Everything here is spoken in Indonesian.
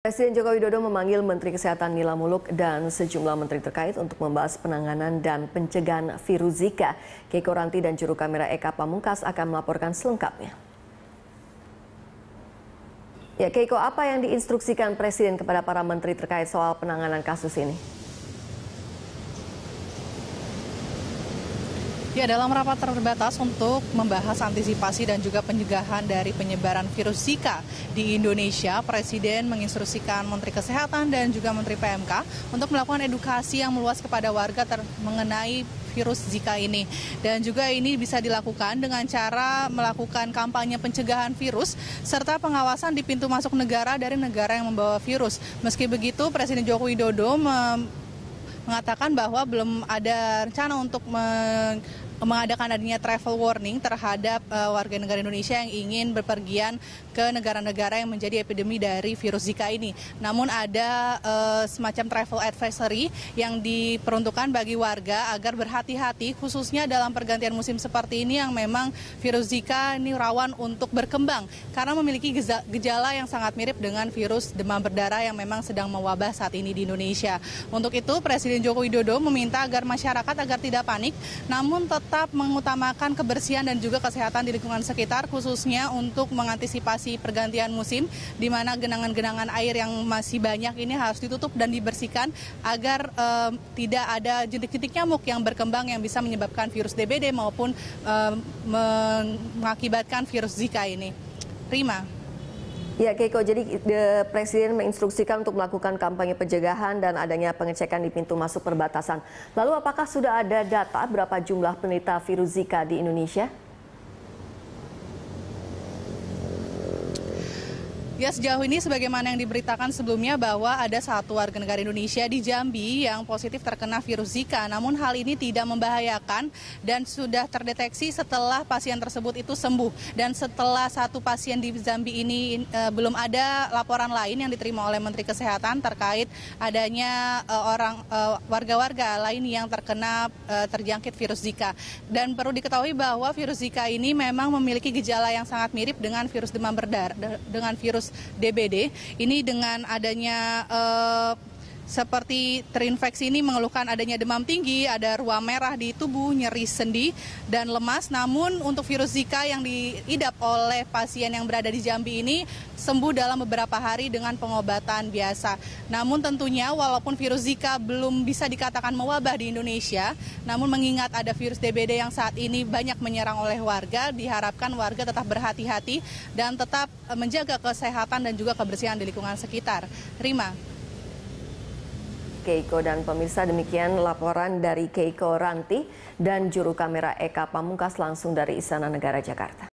Presiden Joko Widodo memanggil Menteri Kesehatan Nila Muluk dan sejumlah menteri terkait untuk membahas penanganan dan pencegahan virus Zika. Keiko Ranti dan juru kamera Eka Pamungkas akan melaporkan selengkapnya. Ya, Keiko, apa yang diinstruksikan Presiden kepada para menteri terkait soal penanganan kasus ini? Ya, dalam rapat terbatas untuk membahas antisipasi dan juga pencegahan dari penyebaran virus Zika di Indonesia, Presiden menginstruksikan Menteri Kesehatan dan juga Menteri PMK untuk melakukan edukasi yang meluas kepada warga mengenai virus Zika ini. Dan juga ini bisa dilakukan dengan cara melakukan kampanye pencegahan virus serta pengawasan di pintu masuk negara dari negara yang membawa virus. Meski begitu, Presiden Joko Widodo mengatakan bahwa belum ada rencana untuk mengadakan adanya travel warning terhadap uh, warga negara Indonesia yang ingin berpergian ke negara-negara yang menjadi epidemi dari virus Zika ini. Namun ada uh, semacam travel advisory yang diperuntukkan bagi warga agar berhati-hati khususnya dalam pergantian musim seperti ini yang memang virus Zika ini rawan untuk berkembang karena memiliki gejala yang sangat mirip dengan virus demam berdarah yang memang sedang mewabah saat ini di Indonesia. Untuk itu Presiden Joko Widodo meminta agar masyarakat agar tidak panik namun tetap tetap mengutamakan kebersihan dan juga kesehatan di lingkungan sekitar khususnya untuk mengantisipasi pergantian musim di mana genangan-genangan air yang masih banyak ini harus ditutup dan dibersihkan agar eh, tidak ada jentik-jentik nyamuk yang berkembang yang bisa menyebabkan virus DBD maupun eh, mengakibatkan virus Zika ini. Prima. Ya Keiko, jadi the eh, Presiden menginstruksikan untuk melakukan kampanye pencegahan dan adanya pengecekan di pintu masuk perbatasan. Lalu apakah sudah ada data berapa jumlah penderita virus Zika di Indonesia? Ya sejauh ini sebagaimana yang diberitakan sebelumnya bahwa ada satu warga negara Indonesia di Jambi yang positif terkena virus Zika. Namun hal ini tidak membahayakan dan sudah terdeteksi setelah pasien tersebut itu sembuh. Dan setelah satu pasien di Jambi ini e, belum ada laporan lain yang diterima oleh Menteri Kesehatan terkait adanya e, orang warga eh, warga-warga lain yang terkena e, terjangkit virus Zika. Dan perlu diketahui bahwa virus Zika ini memang memiliki gejala yang sangat mirip dengan virus demam berdarah dengan virus DBD ini dengan adanya uh, seperti terinfeksi ini mengeluhkan adanya demam tinggi, ada ruam merah di tubuh, nyeri sendi, dan lemas. Namun untuk virus Zika yang diidap oleh pasien yang berada di Jambi ini sembuh dalam beberapa hari dengan pengobatan biasa. Namun tentunya walaupun virus Zika belum bisa dikatakan mewabah di Indonesia, namun mengingat ada virus DBD yang saat ini banyak menyerang oleh warga, diharapkan warga tetap berhati-hati dan tetap menjaga kesehatan dan juga kebersihan di lingkungan sekitar. Rima. Keiko dan pemirsa demikian laporan dari Keiko Ranti dan juru kamera Eka Pamungkas langsung dari Istana Negara Jakarta.